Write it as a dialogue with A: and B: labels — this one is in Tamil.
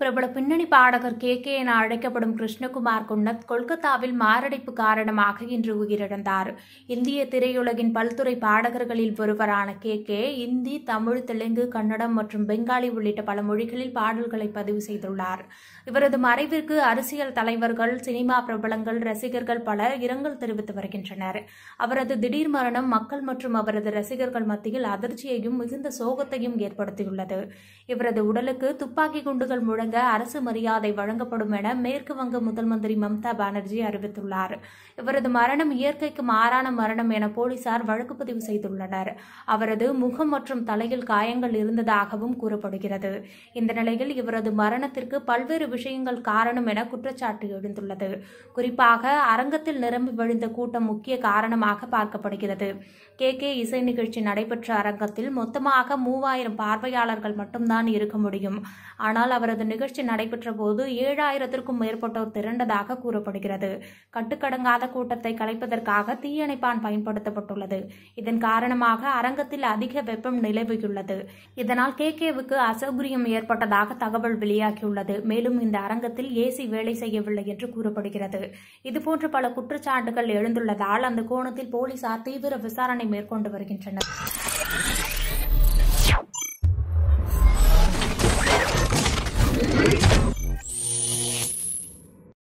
A: பிரபல பின்னணி பாடகர் கே கே என அழைக்கப்படும் கிருஷ்ணகுமார் குன்னத் கொல்கத்தாவில் மாரடைப்பு காரணமாக இன்று உயிரிழந்தார் இந்திய திரையுலகின் பல்துறை பாடகர்களில் ஒருவரான கே கே இந்தி தமிழ் தெலுங்கு கன்னடம் மற்றும் பெங்காலி உள்ளிட்ட பல மொழிகளில் பாடல்களை பதிவு செய்துள்ளார் இவரது மறைவிற்கு அரசியல் தலைவர்கள் சினிமா பிரபலங்கள் ரசிகர்கள் பலர் இரங்கல் தெரிவித்து வருகின்றனர் அவரது திடீர் மரணம் மக்கள் மற்றும் அவரது ரசிகர்கள் மத்தியில் அதிர்ச்சியையும் மிகுந்த சோகத்தையும் ஏற்படுத்தியுள்ளது இவரது உடலுக்கு துப்பாக்கி குண்டுகள் முழங்க வழங்க அரசு மரியாதை வழங்கப்படும் என மேற்கு வங்க முதல் மந்திரி மம்தா பானர்ஜி அறிவித்துள்ளார் இவரது மரணம் இயற்கைக்கு மாறான மரணம் என போலீசார் வழக்கு பதிவு செய்துள்ளனர் அவரது முகம் மற்றும் தலையில் காயங்கள் இருந்ததாகவும் கூறப்படுகிறது இந்த நிலையில் இவரது மரணத்திற்கு பல்வேறு விஷயங்கள் காரணம் என குற்றச்சாட்டு எழுந்துள்ளது குறிப்பாக அரங்கத்தில் நிரம்பி வழிந்த கூட்டம் முக்கிய காரணமாக பார்க்கப்படுகிறது கே கே இசை நிகழ்ச்சி நடைபெற்ற அரங்கத்தில் மொத்தமாக மூவாயிரம் பார்வையாளர்கள் மட்டும்தான் இருக்க முடியும் ஆனால் அவரது நிகழ்ச்சி நடைபெற்ற போது ஏழாயிரத்திற்கும் மேற்பட்டோர் திரண்டதாக கூறப்படுகிறது கட்டுக்கடங்காத கூட்டத்தை கலைப்பதற்காக தீயணைப்பான் பயன்படுத்தப்பட்டுள்ளது இதன் காரணமாக அரங்கத்தில் அதிக வெப்பம் நிலவியுள்ளது இதனால் கே கேவுக்கு அசௌகரியம் ஏற்பட்டதாக தகவல் வெளியாகியுள்ளது மேலும் இந்த அரங்கத்தில் ஏசி வேலை செய்யவில்லை என்று கூறப்படுகிறது இதுபோன்று பல குற்றச்சாட்டுகள் எழுந்துள்ளதால் அந்த கோணத்தில் போலீசார் தீவிர விசாரணை மேற்கொண்டு வருகின்றனர்